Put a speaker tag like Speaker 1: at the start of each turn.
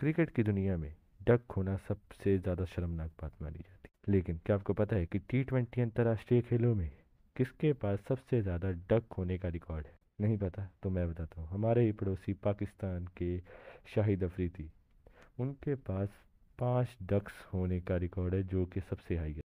Speaker 1: cricket की दुनिया में डक होना सबसे ज़्यादा शर्मनाक बात मानी जाती है लेकिन क्या आपको पता है कि टी ट्वेंटी अंतर्राष्ट्रीय खेलों में किसके पास सबसे ज़्यादा डक होने का रिकॉर्ड है नहीं पता तो मैं बताता हूँ हमारे ही पड़ोसी पाकिस्तान के शाहिद अफरीदी उनके पास पाँच डक्स होने का रिकॉर्ड है जो कि सबसे हाई है